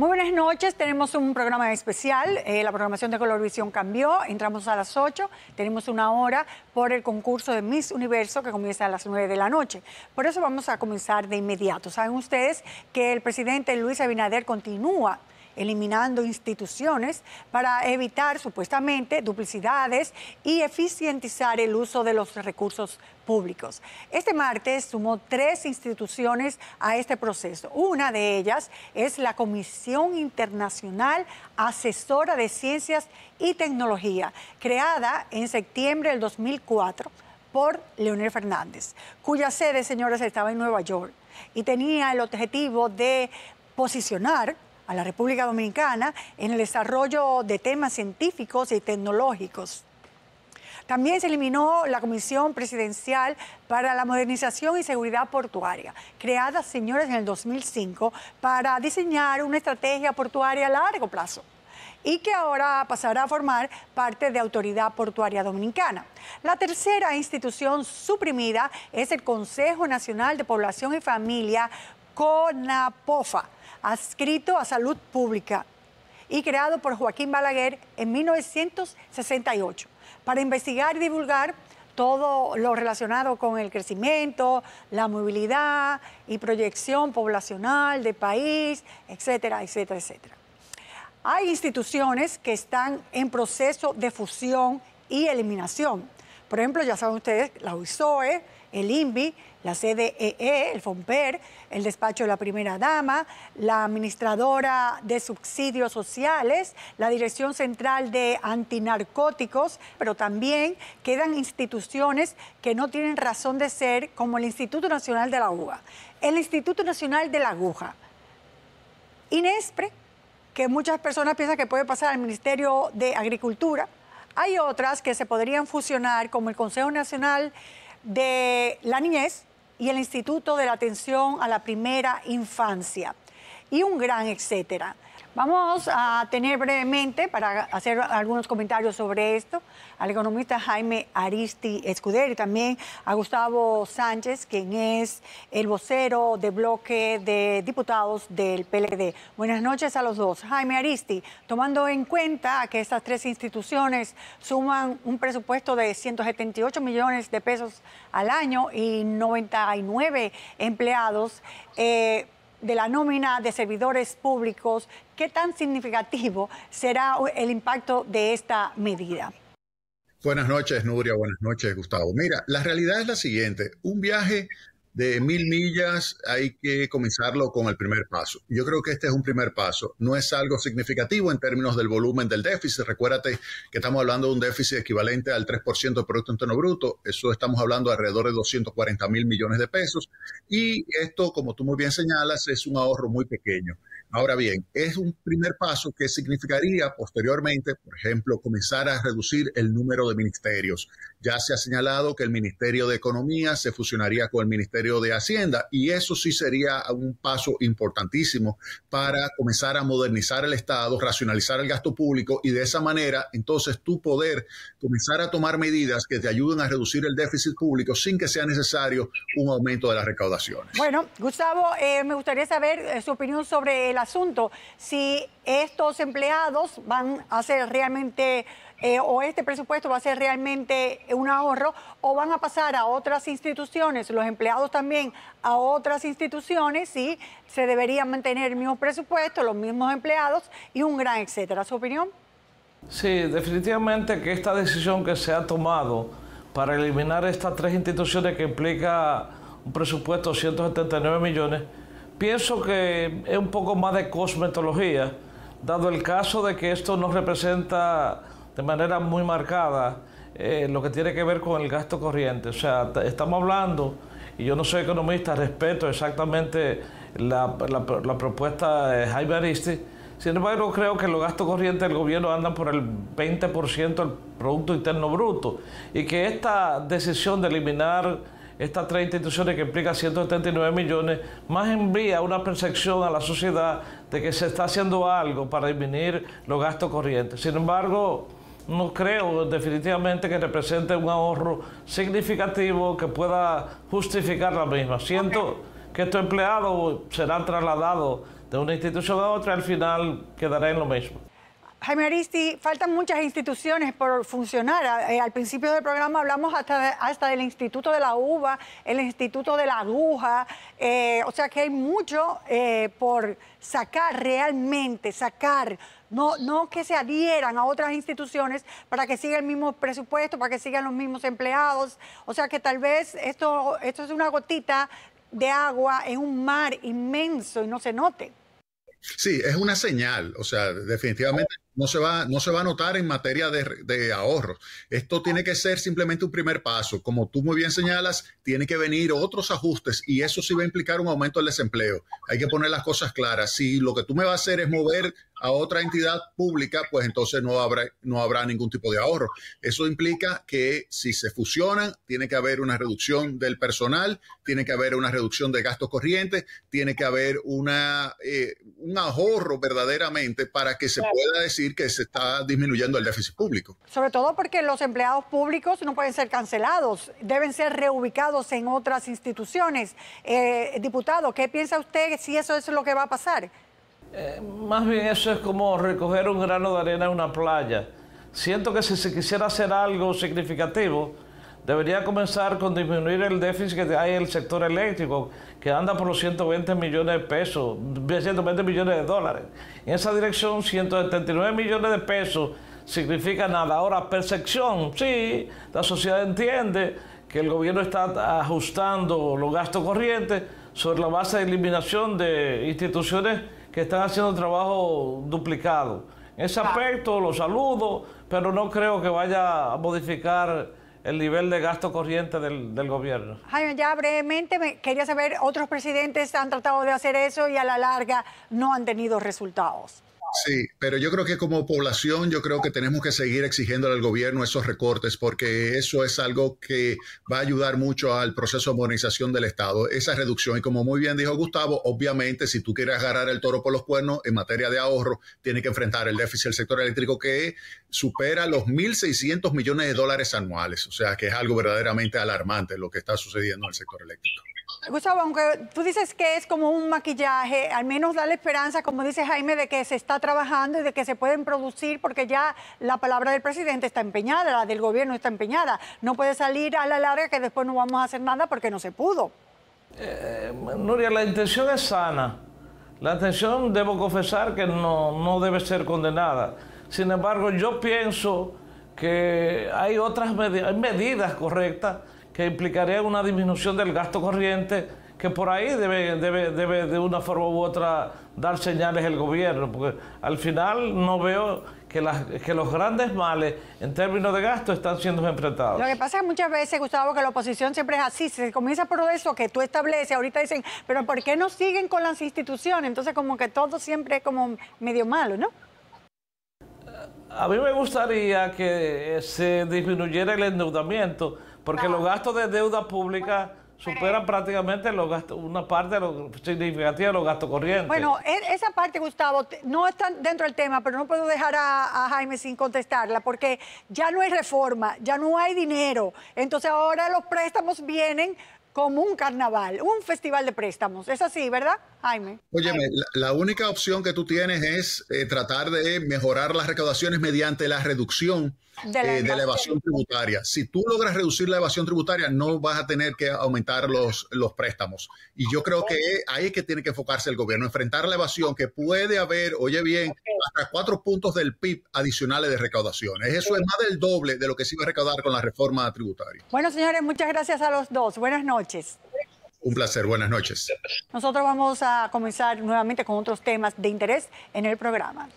Muy buenas noches, tenemos un programa especial, eh, la programación de Colorvisión cambió, entramos a las 8, tenemos una hora por el concurso de Miss Universo que comienza a las 9 de la noche. Por eso vamos a comenzar de inmediato. Saben ustedes que el presidente Luis Abinader continúa eliminando instituciones para evitar supuestamente duplicidades y eficientizar el uso de los recursos públicos. Este martes sumó tres instituciones a este proceso. Una de ellas es la Comisión Internacional Asesora de Ciencias y Tecnología, creada en septiembre del 2004 por Leonel Fernández, cuya sede, señores, estaba en Nueva York y tenía el objetivo de posicionar a la República Dominicana en el desarrollo de temas científicos y tecnológicos. También se eliminó la Comisión Presidencial para la Modernización y Seguridad Portuaria, creada, señores, en el 2005 para diseñar una estrategia portuaria a largo plazo y que ahora pasará a formar parte de Autoridad Portuaria Dominicana. La tercera institución suprimida es el Consejo Nacional de Población y Familia CONAPOFA, adscrito a Salud Pública y creado por Joaquín Balaguer en 1968 para investigar y divulgar todo lo relacionado con el crecimiento, la movilidad y proyección poblacional de país, etcétera, etcétera, etcétera. Hay instituciones que están en proceso de fusión y eliminación. Por ejemplo, ya saben ustedes, la UISOE, el INVI, la CDEE, e, el FOMPER, el despacho de la primera dama, la administradora de subsidios sociales, la Dirección Central de Antinarcóticos, pero también quedan instituciones que no tienen razón de ser, como el Instituto Nacional de la Aguja, el Instituto Nacional de la Aguja, INESPRE, que muchas personas piensan que puede pasar al Ministerio de Agricultura. Hay otras que se podrían fusionar, como el Consejo Nacional de la niñez y el Instituto de la Atención a la Primera Infancia y un gran etcétera. Vamos a tener brevemente, para hacer algunos comentarios sobre esto, al economista Jaime Aristi Escudero y también a Gustavo Sánchez, quien es el vocero de bloque de diputados del PLD. Buenas noches a los dos. Jaime Aristi, tomando en cuenta que estas tres instituciones suman un presupuesto de 178 millones de pesos al año y 99 empleados, eh, de la nómina de servidores públicos, ¿qué tan significativo será el impacto de esta medida? Buenas noches, Nuria. Buenas noches, Gustavo. Mira, la realidad es la siguiente. Un viaje de mil millas hay que comenzarlo con el primer paso. Yo creo que este es un primer paso. No es algo significativo en términos del volumen del déficit. Recuérdate que estamos hablando de un déficit equivalente al 3% del Producto Interno Bruto. Eso estamos hablando alrededor de 240 mil millones de pesos. Y esto, como tú muy bien señalas, es un ahorro muy pequeño. Ahora bien, es un primer paso que significaría posteriormente, por ejemplo, comenzar a reducir el número de ministerios. Ya se ha señalado que el Ministerio de Economía se fusionaría con el Ministerio de Hacienda. Y eso sí sería un paso importantísimo para comenzar a modernizar el Estado, racionalizar el gasto público y de esa manera entonces tú poder comenzar a tomar medidas que te ayuden a reducir el déficit público sin que sea necesario un aumento de las recaudaciones. Bueno, Gustavo, eh, me gustaría saber eh, su opinión sobre el asunto. Si estos empleados van a ser realmente, eh, o este presupuesto va a ser realmente un ahorro, o van a pasar a otras instituciones, los empleados también a otras instituciones, y se deberían mantener el mismo presupuesto, los mismos empleados y un gran etcétera. ¿Su opinión? Sí, definitivamente que esta decisión que se ha tomado para eliminar estas tres instituciones que implica un presupuesto de 179 millones, pienso que es un poco más de cosmetología dado el caso de que esto no representa de manera muy marcada eh, lo que tiene que ver con el gasto corriente. O sea, estamos hablando, y yo no soy economista, respeto exactamente la, la propuesta de Jaime Aristi, sin embargo, creo que los gastos corrientes del gobierno andan por el 20% del Producto Interno Bruto y que esta decisión de eliminar estas tres instituciones que implica 179 millones, más envía una percepción a la sociedad de que se está haciendo algo para disminuir los gastos corrientes. Sin embargo, no creo definitivamente que represente un ahorro significativo que pueda justificar la misma. Siento que estos empleados serán trasladados de una institución a otra y al final quedará en lo mismo. Jaime Aristi, faltan muchas instituciones por funcionar. Eh, al principio del programa hablamos hasta, hasta del Instituto de la Uva, el Instituto de la Aguja, eh, o sea que hay mucho eh, por sacar realmente, sacar, no, no que se adhieran a otras instituciones para que siga el mismo presupuesto, para que sigan los mismos empleados, o sea que tal vez esto, esto es una gotita de agua en un mar inmenso y no se note. Sí, es una señal, o sea, definitivamente no se va, no se va a notar en materia de, de ahorros. Esto tiene que ser simplemente un primer paso. Como tú muy bien señalas, tiene que venir otros ajustes y eso sí va a implicar un aumento del desempleo. Hay que poner las cosas claras. Si lo que tú me vas a hacer es mover a otra entidad pública, pues entonces no habrá, no habrá ningún tipo de ahorro. Eso implica que si se fusionan, tiene que haber una reducción del personal, tiene que haber una reducción de gastos corrientes, tiene que haber una, eh, un ahorro verdaderamente para que se pueda decir que se está disminuyendo el déficit público. Sobre todo porque los empleados públicos no pueden ser cancelados, deben ser reubicados en otras instituciones. Eh, diputado, ¿qué piensa usted si eso es lo que va a pasar? Eh, más bien eso es como recoger un grano de arena en una playa. Siento que si se quisiera hacer algo significativo, Debería comenzar con disminuir el déficit que hay en el sector eléctrico, que anda por los 120 millones de pesos, 120 millones de dólares. En esa dirección, 179 millones de pesos significa nada. Ahora, percepción, sí, la sociedad entiende que el gobierno está ajustando los gastos corrientes sobre la base de eliminación de instituciones que están haciendo trabajo duplicado. En ese ah. aspecto lo saludo, pero no creo que vaya a modificar el nivel de gasto corriente del, gobierno. Jaime, ya brevemente me quería saber, otros presidentes han tratado de hacer eso y a la larga no han tenido resultados. Sí, pero yo creo que como población, yo creo que tenemos que seguir exigiendo al gobierno esos recortes, porque eso es algo que va a ayudar mucho al proceso de modernización del Estado, esa reducción. Y como muy bien dijo Gustavo, obviamente, si tú quieres agarrar el toro por los cuernos en materia de ahorro, tienes que enfrentar el déficit del sector eléctrico que supera los 1.600 millones de dólares anuales. O sea, que es algo verdaderamente alarmante lo que está sucediendo en el sector eléctrico. Gustavo, aunque tú dices que es como un maquillaje, al menos da la esperanza, como dice Jaime, de que se está trabajando y de que se pueden producir, porque ya la palabra del presidente está empeñada, la del gobierno está empeñada. No puede salir a la larga que después no vamos a hacer nada porque no se pudo. Eh, Nuria, la intención es sana. La intención, debo confesar, que no, debe ser condenada. Sin embargo, yo pienso que hay otras hay medidas correctas que implicaría una disminución del gasto corriente, que por ahí debe, de una forma u otra dar señales el gobierno, porque al final no veo que, las, que, los grandes males en términos de gasto están siendo enfrentados. Lo que pasa es que muchas veces, Gustavo, que la oposición siempre es así, se comienza por eso que tú estableces, ahorita dicen, pero ¿por qué no siguen con las instituciones? Entonces como que todo siempre es como medio malo, ¿no? A mí me gustaría que se disminuyera el endeudamiento, porque los gastos de deuda pública superan prácticamente los gastos, una parte significativa de los gastos corrientes. Bueno, e-, esa parte, Gustavo, no está dentro del tema, pero no puedo dejar a, Jaime sin contestarla, porque ya no hay reforma, ya no hay dinero. Entonces ahora los préstamos vienen como un carnaval, un festival de préstamos. Es así, ¿verdad, Jaime? Óyeme, la, única opción que tú tienes es eh, tratar de mejorar las recaudaciones mediante la reducción de la, eh, evasión tributaria. Si tú logras reducir la evasión tributaria, no vas a tener que aumentar los, los préstamos. Y yo creo que ahí es que tiene que enfocarse el gobierno, enfrentar la evasión que puede haber, oye bien, hasta cuatro puntos del PIB adicionales de recaudaciones. Eso es más del doble de lo que se iba a recaudar con la reforma tributaria. Bueno, señores, muchas gracias a los dos. Buenas noches. Un placer, buenas noches. Nosotros vamos a comenzar nuevamente con otros temas de interés en el programa.